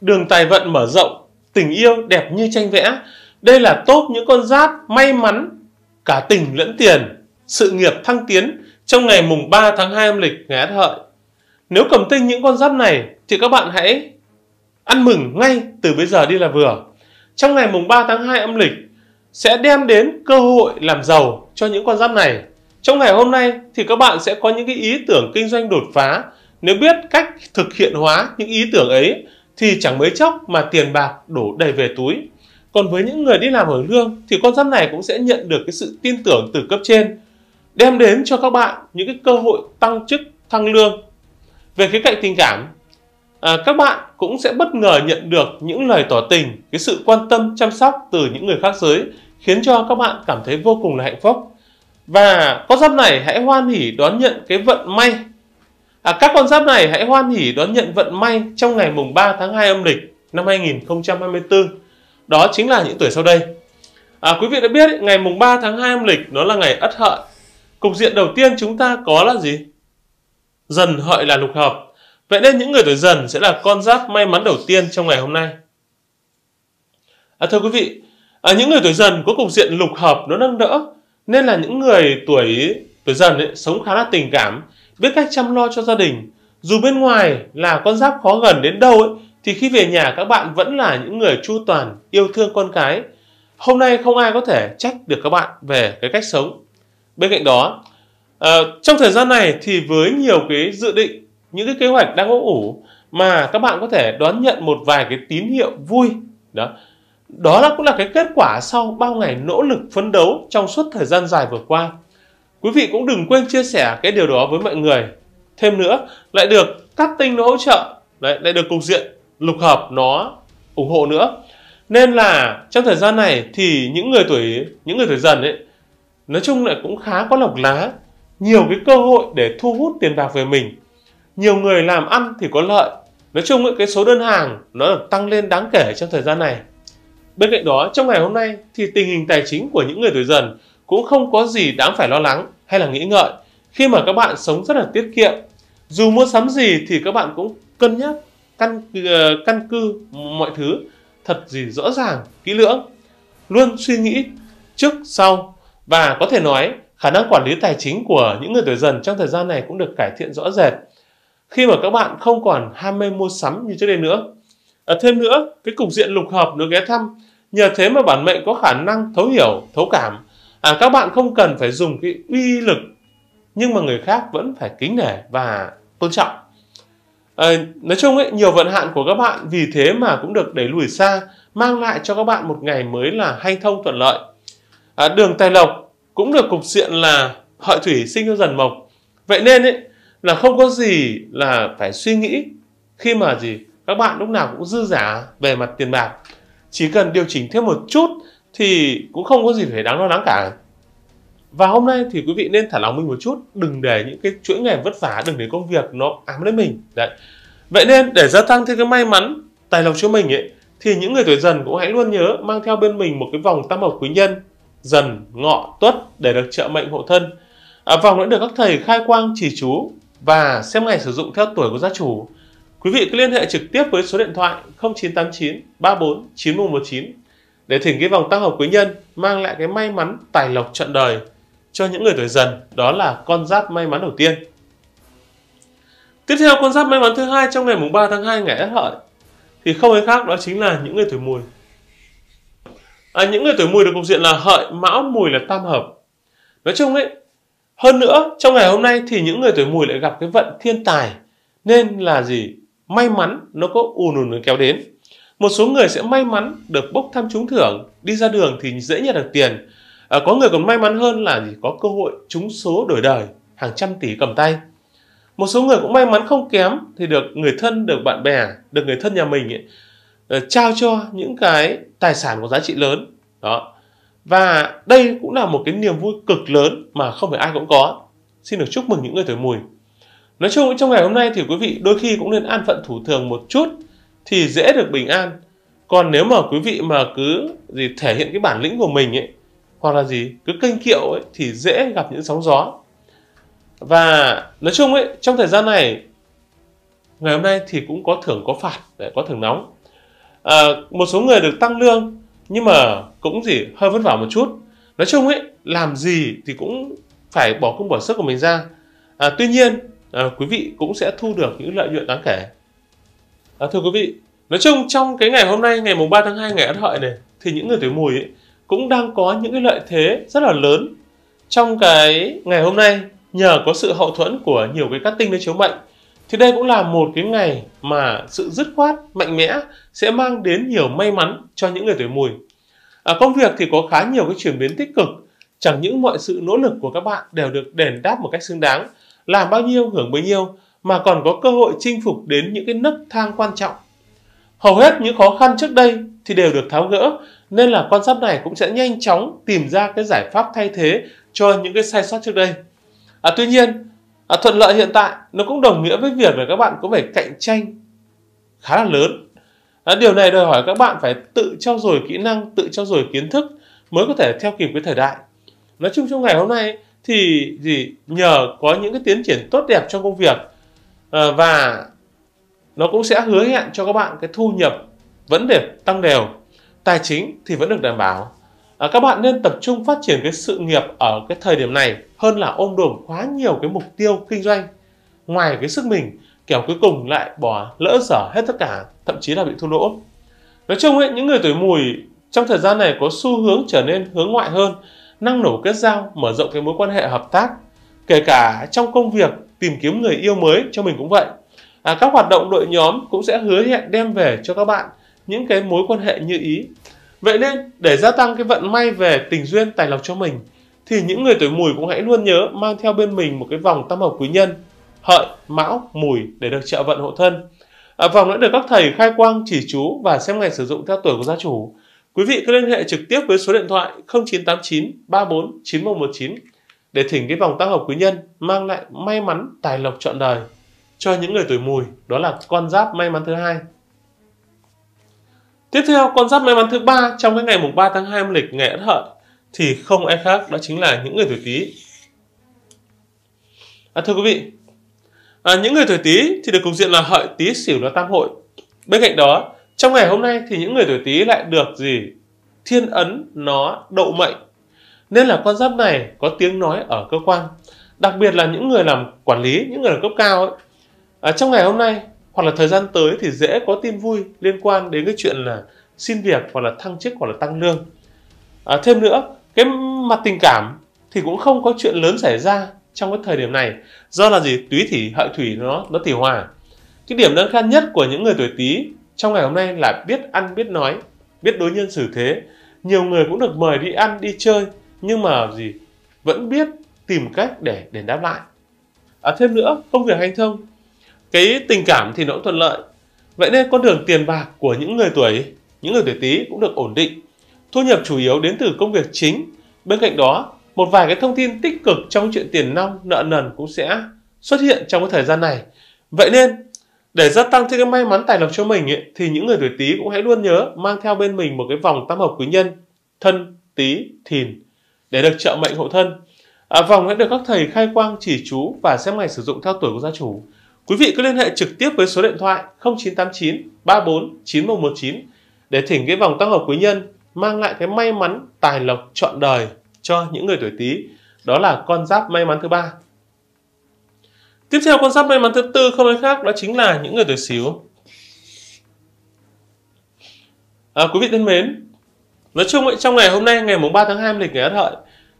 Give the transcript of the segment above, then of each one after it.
Đường tài vận mở rộng, tình yêu đẹp như tranh vẽ. Đây là tốt những con giáp may mắn, cả tình lẫn tiền, sự nghiệp thăng tiến trong ngày mùng 3 tháng 2 âm lịch ngày Ất Hợi. Nếu cầm tinh những con giáp này thì các bạn hãy ăn mừng ngay từ bây giờ đi là vừa. Trong ngày mùng 3 tháng 2 âm lịch sẽ đem đến cơ hội làm giàu cho những con giáp này. Trong ngày hôm nay thì các bạn sẽ có những cái ý tưởng kinh doanh đột phá nếu biết cách thực hiện hóa những ý tưởng ấy thì chẳng mấy chốc mà tiền bạc đổ đầy về túi. Còn với những người đi làm hưởng lương thì con giáp này cũng sẽ nhận được cái sự tin tưởng từ cấp trên, đem đến cho các bạn những cái cơ hội tăng chức, thăng lương. Về khía cạnh tình cảm, à, các bạn cũng sẽ bất ngờ nhận được những lời tỏ tình, cái sự quan tâm chăm sóc từ những người khác giới khiến cho các bạn cảm thấy vô cùng là hạnh phúc. Và con giáp này hãy hoan hỉ đón nhận cái vận may À, các con giáp này hãy hoan hỉ đón nhận vận may trong ngày mùng 3 tháng 2 âm lịch năm 2024. Đó chính là những tuổi sau đây. À, quý vị đã biết ngày mùng 3 tháng 2 âm lịch nó là ngày Ất Hợi. Cục diện đầu tiên chúng ta có là gì? Dần Hợi là lục hợp. Vậy nên những người tuổi dần sẽ là con giáp may mắn đầu tiên trong ngày hôm nay. À, thưa quý vị, à, những người tuổi dần có cục diện lục hợp nó nâng đỡ nên là những người tuổi tuổi dần ấy, sống khá là tình cảm biết cách chăm lo cho gia đình. Dù bên ngoài là con giáp khó gần đến đâu ấy, thì khi về nhà các bạn vẫn là những người chu toàn, yêu thương con cái. Hôm nay không ai có thể trách được các bạn về cái cách sống. Bên cạnh đó, à, trong thời gian này thì với nhiều cái dự định, những cái kế hoạch đang ấp ủ mà các bạn có thể đón nhận một vài cái tín hiệu vui đó đó là cũng là cái kết quả sau bao ngày nỗ lực phấn đấu trong suốt thời gian dài vừa qua Quý vị cũng đừng quên chia sẻ cái điều đó với mọi người. Thêm nữa, lại được cắt tinh nó hỗ trợ, lại, lại được cục diện lục hợp nó ủng hộ nữa. Nên là trong thời gian này thì những người tuổi những người tuổi dần ấy nói chung lại cũng khá có lọc lá, nhiều cái cơ hội để thu hút tiền bạc về mình. Nhiều người làm ăn thì có lợi. Nói chung ấy, cái số đơn hàng nó được tăng lên đáng kể trong thời gian này. Bên cạnh đó, trong ngày hôm nay thì tình hình tài chính của những người tuổi dần cũng không có gì đáng phải lo lắng hay là nghĩ ngợi khi mà các bạn sống rất là tiết kiệm. Dù mua sắm gì thì các bạn cũng cân nhắc căn ờ, căn cư mọi thứ thật gì rõ ràng, kỹ lưỡng, luôn suy nghĩ trước sau và có thể nói khả năng quản lý tài chính của những người tuổi dần trong thời gian này cũng được cải thiện rõ rệt khi mà các bạn không còn ham mê mua sắm như trước đây nữa. À, thêm nữa, cái cục diện lục hợp được ghé thăm, nhờ thế mà bản mệnh có khả năng thấu hiểu, thấu cảm à, các bạn không cần phải dùng cái uy lực nhưng mà người khác vẫn phải kính nể và tôn trọng à, nói chung ấy nhiều vận hạn của các bạn vì thế mà cũng được đẩy lùi xa mang lại cho các bạn một ngày mới là hanh thông thuận lợi à, đường tài lộc cũng được cục diện là hợi thủy sinh cho dần mộc vậy nên ấy là không có gì là phải suy nghĩ khi mà gì các bạn lúc nào cũng dư giả về mặt tiền bạc chỉ cần điều chỉnh thêm một chút thì cũng không có gì phải đáng lo lắng cả và hôm nay thì quý vị nên thả lòng mình một chút đừng để những cái chuỗi ngày vất vả đừng để công việc nó ám lấy mình đấy vậy nên để gia tăng thêm cái may mắn tài lộc cho mình ấy thì những người tuổi dần cũng hãy luôn nhớ mang theo bên mình một cái vòng tam hợp quý nhân dần ngọ tuất để được trợ mệnh hộ thân à, vòng đã được các thầy khai quang chỉ chú và xem ngày sử dụng theo tuổi của gia chủ quý vị cứ liên hệ trực tiếp với số điện thoại 0989 34 9119 để thỉnh cái vòng tam hợp quý nhân mang lại cái may mắn tài lộc trận đời cho những người tuổi dần đó là con giáp may mắn đầu tiên tiếp theo con giáp may mắn thứ hai trong ngày mùng 3 tháng 2 ngày ất hợi thì không ai khác đó chính là những người tuổi mùi à, những người tuổi mùi được cục diện là hợi mão mùi là tam hợp nói chung ấy hơn nữa trong ngày hôm nay thì những người tuổi mùi lại gặp cái vận thiên tài nên là gì may mắn nó có ùn ùn kéo đến một số người sẽ may mắn được bốc thăm trúng thưởng, đi ra đường thì dễ nhận được tiền. À, có người còn may mắn hơn là gì có cơ hội trúng số đổi đời, hàng trăm tỷ cầm tay. Một số người cũng may mắn không kém thì được người thân, được bạn bè, được người thân nhà mình ấy, ờ, trao cho những cái tài sản có giá trị lớn đó và đây cũng là một cái niềm vui cực lớn mà không phải ai cũng có xin được chúc mừng những người tuổi mùi nói chung trong ngày hôm nay thì quý vị đôi khi cũng nên an phận thủ thường một chút thì dễ được bình an còn nếu mà quý vị mà cứ gì thể hiện cái bản lĩnh của mình ấy hoặc là gì cứ kênh kiệu ấy thì dễ gặp những sóng gió và nói chung ấy trong thời gian này ngày hôm nay thì cũng có thưởng có phạt để có thưởng nóng à, một số người được tăng lương nhưng mà cũng gì hơi vất vả một chút nói chung ấy làm gì thì cũng phải bỏ công bỏ sức của mình ra à, tuy nhiên à, quý vị cũng sẽ thu được những lợi nhuận đáng kể à, thưa quý vị nói chung trong cái ngày hôm nay ngày mùng 3 tháng 2 ngày ất hợi này thì những người tuổi mùi ấy, cũng đang có những cái lợi thế rất là lớn trong cái ngày hôm nay nhờ có sự hậu thuẫn của nhiều cái cát tinh đến chiếu mệnh thì đây cũng là một cái ngày mà sự dứt khoát mạnh mẽ sẽ mang đến nhiều may mắn cho những người tuổi mùi à, công việc thì có khá nhiều cái chuyển biến tích cực chẳng những mọi sự nỗ lực của các bạn đều được đền đáp một cách xứng đáng làm bao nhiêu hưởng bấy nhiêu mà còn có cơ hội chinh phục đến những cái nấc thang quan trọng. Hầu hết những khó khăn trước đây thì đều được tháo gỡ, nên là con giáp này cũng sẽ nhanh chóng tìm ra cái giải pháp thay thế cho những cái sai sót trước đây. À, tuy nhiên, à, thuận lợi hiện tại nó cũng đồng nghĩa với việc là các bạn có phải cạnh tranh khá là lớn. À, điều này đòi hỏi các bạn phải tự trau dồi kỹ năng, tự trau dồi kiến thức mới có thể theo kịp với thời đại. Nói chung trong ngày hôm nay thì, gì nhờ có những cái tiến triển tốt đẹp trong công việc Ờ, và nó cũng sẽ hứa hẹn cho các bạn cái thu nhập vẫn được tăng đều tài chính thì vẫn được đảm bảo à, các bạn nên tập trung phát triển cái sự nghiệp ở cái thời điểm này hơn là ôm đồm quá nhiều cái mục tiêu kinh doanh ngoài cái sức mình kẻo cuối cùng lại bỏ lỡ dở hết tất cả thậm chí là bị thua lỗ nói chung ấy những người tuổi mùi trong thời gian này có xu hướng trở nên hướng ngoại hơn năng nổ kết giao mở rộng cái mối quan hệ hợp tác kể cả trong công việc tìm kiếm người yêu mới cho mình cũng vậy à, các hoạt động đội nhóm cũng sẽ hứa hẹn đem về cho các bạn những cái mối quan hệ như ý vậy nên để gia tăng cái vận may về tình duyên tài lộc cho mình thì những người tuổi mùi cũng hãy luôn nhớ mang theo bên mình một cái vòng tam hợp quý nhân hợi mão mùi để được trợ vận hộ thân à, vòng đã được các thầy khai quang chỉ chú và xem ngày sử dụng theo tuổi của gia chủ quý vị cứ liên hệ trực tiếp với số điện thoại 0989 34 9119 để thỉnh cái vòng tác hợp quý nhân mang lại may mắn tài lộc trọn đời cho những người tuổi mùi đó là con giáp may mắn thứ hai tiếp theo con giáp may mắn thứ ba trong cái ngày mùng 3 tháng 2 âm lịch ngày ất hợi thì không ai khác đó chính là những người tuổi tý à, thưa quý vị à, những người tuổi tý thì được cục diện là hợi tý sửu là tam hội bên cạnh đó trong ngày hôm nay thì những người tuổi tý lại được gì thiên ấn nó đậu mệnh nên là con giáp này có tiếng nói ở cơ quan. Đặc biệt là những người làm quản lý, những người ở cấp cao ấy. À, trong ngày hôm nay hoặc là thời gian tới thì dễ có tin vui liên quan đến cái chuyện là xin việc hoặc là thăng chức hoặc là tăng lương. À, thêm nữa, cái mặt tình cảm thì cũng không có chuyện lớn xảy ra trong cái thời điểm này do là gì túy thủy hợi thủy nó nó tỷ hòa cái điểm đáng khen nhất của những người tuổi tý trong ngày hôm nay là biết ăn biết nói biết đối nhân xử thế nhiều người cũng được mời đi ăn đi chơi nhưng mà gì vẫn biết tìm cách để đền đáp lại à, thêm nữa công việc hành thông cái tình cảm thì nó cũng thuận lợi vậy nên con đường tiền bạc của những người tuổi những người tuổi tý cũng được ổn định thu nhập chủ yếu đến từ công việc chính bên cạnh đó một vài cái thông tin tích cực trong chuyện tiền nong nợ nần cũng sẽ xuất hiện trong cái thời gian này vậy nên để gia tăng thêm cái may mắn tài lộc cho mình ấy, thì những người tuổi tý cũng hãy luôn nhớ mang theo bên mình một cái vòng tam hợp quý nhân thân tý thìn để được trợ mệnh hộ thân. À, vòng đã được các thầy khai quang chỉ chú và xem ngày sử dụng theo tuổi của gia chủ. Quý vị cứ liên hệ trực tiếp với số điện thoại 0989 34 9119 để thỉnh cái vòng tăng hợp quý nhân mang lại cái may mắn tài lộc trọn đời cho những người tuổi Tý. Đó là con giáp may mắn thứ ba. Tiếp theo con giáp may mắn thứ tư không ai khác đó chính là những người tuổi xíu. À, quý vị thân mến, nói chung ấy, trong ngày hôm nay ngày mùng 3 tháng 2 lịch ngày Ất Hợi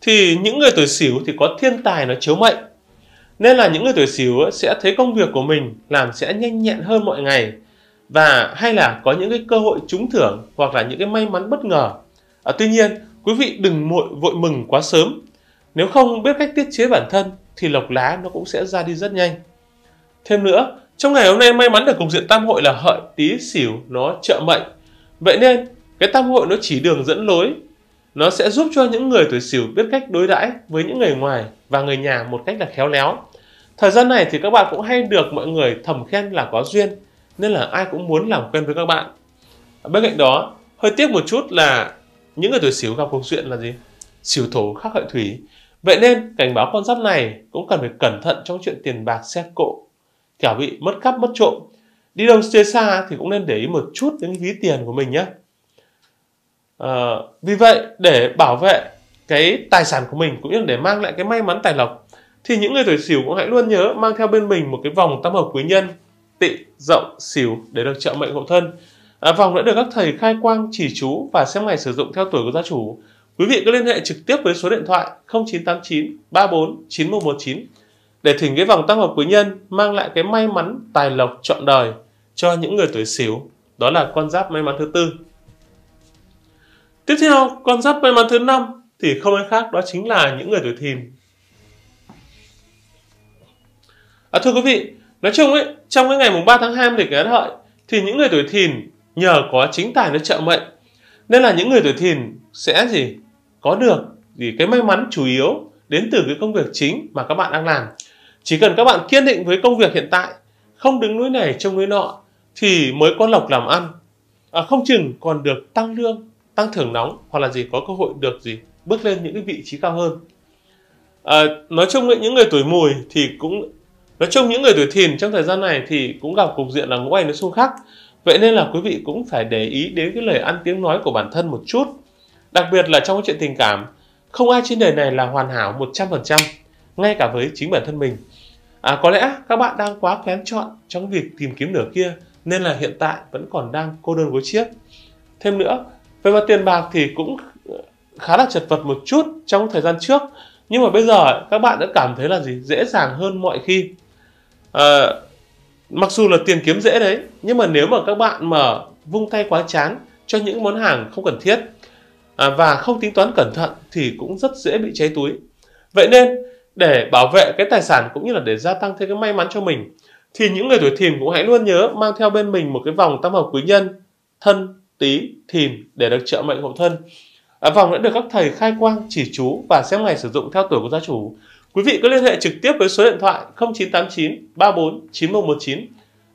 thì những người tuổi Sửu thì có thiên tài nó chiếu mệnh nên là những người tuổi Sửu sẽ thấy công việc của mình làm sẽ nhanh nhẹn hơn mọi ngày và hay là có những cái cơ hội trúng thưởng hoặc là những cái may mắn bất ngờ à, tuy nhiên quý vị đừng vội vội mừng quá sớm nếu không biết cách tiết chế bản thân thì lộc lá nó cũng sẽ ra đi rất nhanh thêm nữa trong ngày hôm nay may mắn được cục diện tam hội là hợi tí xỉu nó trợ mệnh vậy nên cái tam hội nó chỉ đường dẫn lối nó sẽ giúp cho những người tuổi sửu biết cách đối đãi với những người ngoài và người nhà một cách là khéo léo thời gian này thì các bạn cũng hay được mọi người thầm khen là có duyên nên là ai cũng muốn làm quen với các bạn bên cạnh đó hơi tiếc một chút là những người tuổi sửu gặp cuộc chuyện là gì sửu thổ khắc hợi thủy vậy nên cảnh báo con giáp này cũng cần phải cẩn thận trong chuyện tiền bạc xe cộ kẻo bị mất cắp mất trộm đi đâu chơi xa thì cũng nên để ý một chút đến ví tiền của mình nhé à, vì vậy để bảo vệ cái tài sản của mình cũng như để mang lại cái may mắn tài lộc thì những người tuổi sửu cũng hãy luôn nhớ mang theo bên mình một cái vòng tam hợp quý nhân tị dậu sửu để được trợ mệnh hộ thân à, vòng đã được các thầy khai quang chỉ chú và xem ngày sử dụng theo tuổi của gia chủ quý vị cứ liên hệ trực tiếp với số điện thoại 0989 34 9119 để thỉnh cái vòng tam hợp quý nhân mang lại cái may mắn tài lộc trọn đời cho những người tuổi sửu đó là con giáp may mắn thứ tư Tiếp theo, con giáp may mắn thứ năm thì không ai khác đó chính là những người tuổi thìn. À, thưa quý vị, nói chung ấy, trong cái ngày mùng 3 tháng 2 âm lịch ngày hợi thì những người tuổi thìn nhờ có chính tài nó trợ mệnh nên là những người tuổi thìn sẽ gì có được thì cái may mắn chủ yếu đến từ cái công việc chính mà các bạn đang làm chỉ cần các bạn kiên định với công việc hiện tại không đứng núi này trông núi nọ thì mới có lộc làm ăn à, không chừng còn được tăng lương tăng thưởng nóng hoặc là gì có cơ hội được gì bước lên những cái vị trí cao hơn à, nói chung ấy, những người tuổi mùi thì cũng nói chung những người tuổi thìn trong thời gian này thì cũng gặp cục diện là ngũ hành nó xung khắc vậy nên là quý vị cũng phải để ý đến cái lời ăn tiếng nói của bản thân một chút đặc biệt là trong cái chuyện tình cảm không ai trên đời này là hoàn hảo 100% ngay cả với chính bản thân mình à, có lẽ các bạn đang quá kén chọn trong việc tìm kiếm nửa kia nên là hiện tại vẫn còn đang cô đơn gối chiếc thêm nữa về mặt tiền bạc thì cũng ờ, khá là chật vật một chút trong thời gian trước nhưng mà bây giờ các bạn đã cảm thấy là gì dễ dàng hơn mọi khi à, mặc dù là tiền kiếm dễ đấy nhưng mà nếu mà các bạn mà vung tay quá chán cho những món hàng không cần thiết à, và không tính toán cẩn thận thì cũng rất dễ bị cháy túi vậy nên để bảo vệ cái tài sản cũng như là để gia tăng thêm cái may mắn cho mình thì những người tuổi thìn cũng hãy luôn nhớ mang theo bên mình một cái vòng tam hợp quý nhân thân tí Thìn để được trợ mệnh hộ thân. À, vòng đã được các thầy khai quang chỉ chú và xem ngày sử dụng theo tuổi của gia chủ. Quý vị có liên hệ trực tiếp với số điện thoại 0989 34 9119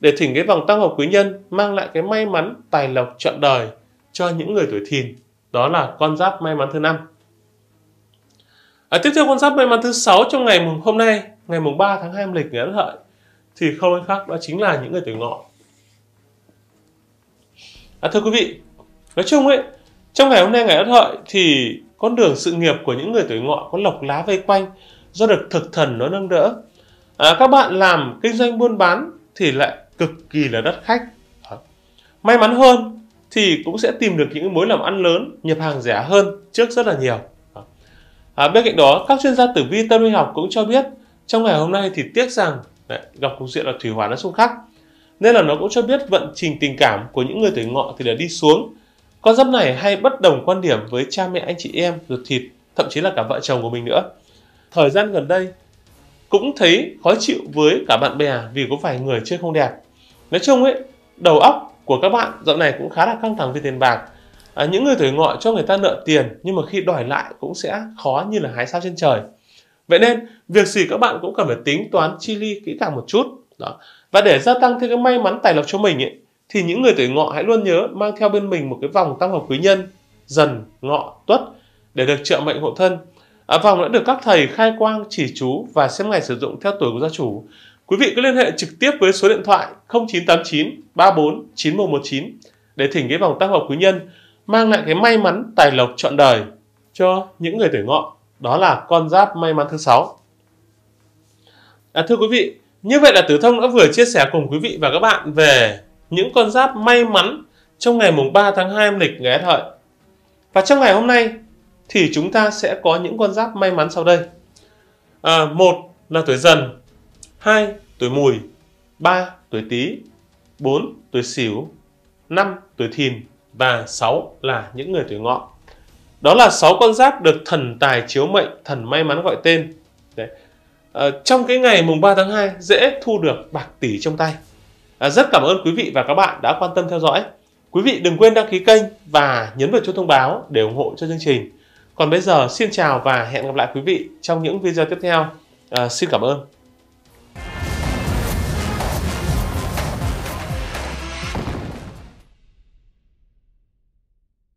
để thỉnh cái vòng tăng hợp quý nhân mang lại cái may mắn tài lộc trọn đời cho những người tuổi Thìn. Đó là con giáp may mắn thứ năm. À, tiếp theo con giáp may mắn thứ sáu trong ngày mùng hôm nay, ngày mùng 3 tháng 2 lịch ngày Ất Hợi thì không ai khác đó chính là những người tuổi Ngọ. À, thưa quý vị, nói chung ấy, trong ngày hôm nay ngày Ất Hợi thì con đường sự nghiệp của những người tuổi ngọ có lộc lá vây quanh do được thực thần nó nâng đỡ. À, các bạn làm kinh doanh buôn bán thì lại cực kỳ là đắt khách. À. May mắn hơn thì cũng sẽ tìm được những mối làm ăn lớn, nhập hàng rẻ hơn trước rất là nhiều. À. bên cạnh đó, các chuyên gia tử vi tâm linh học cũng cho biết trong ngày hôm nay thì tiếc rằng đấy, gặp cục diện là thủy hỏa nó xung khắc nên là nó cũng cho biết vận trình tình cảm của những người tuổi ngọ thì đã đi xuống. Con giáp này hay bất đồng quan điểm với cha mẹ anh chị em, ruột thịt, thậm chí là cả vợ chồng của mình nữa. Thời gian gần đây cũng thấy khó chịu với cả bạn bè vì có vài người chơi không đẹp. Nói chung ấy, đầu óc của các bạn dạo này cũng khá là căng thẳng vì tiền bạc. À, những người tuổi ngọ cho người ta nợ tiền nhưng mà khi đòi lại cũng sẽ khó như là hái sao trên trời. Vậy nên, việc gì các bạn cũng cần phải tính toán chi ly kỹ càng một chút đó và để gia tăng thêm cái may mắn tài lộc cho mình ấy, thì những người tuổi ngọ hãy luôn nhớ mang theo bên mình một cái vòng tăng hợp quý nhân dần ngọ tuất để được trợ mệnh hộ thân à, vòng đã được các thầy khai quang chỉ chú và xem ngày sử dụng theo tuổi của gia chủ quý vị cứ liên hệ trực tiếp với số điện thoại 0989 34 9119 để thỉnh cái vòng tăng hợp quý nhân mang lại cái may mắn tài lộc trọn đời cho những người tuổi ngọ đó là con giáp may mắn thứ sáu à, thưa quý vị như vậy là Tử Thông đã vừa chia sẻ cùng quý vị và các bạn về những con giáp may mắn trong ngày mùng 3 tháng 2 âm lịch ngày Hợi. Và trong ngày hôm nay thì chúng ta sẽ có những con giáp may mắn sau đây. À, một là tuổi dần, hai tuổi mùi, ba tuổi tý, bốn tuổi sửu, năm tuổi thìn và sáu là những người tuổi ngọ. Đó là sáu con giáp được thần tài chiếu mệnh, thần may mắn gọi tên. Đấy à, trong cái ngày mùng 3 tháng 2 dễ thu được bạc tỷ trong tay. À, rất cảm ơn quý vị và các bạn đã quan tâm theo dõi. Quý vị đừng quên đăng ký kênh và nhấn vào chuông thông báo để ủng hộ cho chương trình. Còn bây giờ xin chào và hẹn gặp lại quý vị trong những video tiếp theo. À, xin cảm ơn.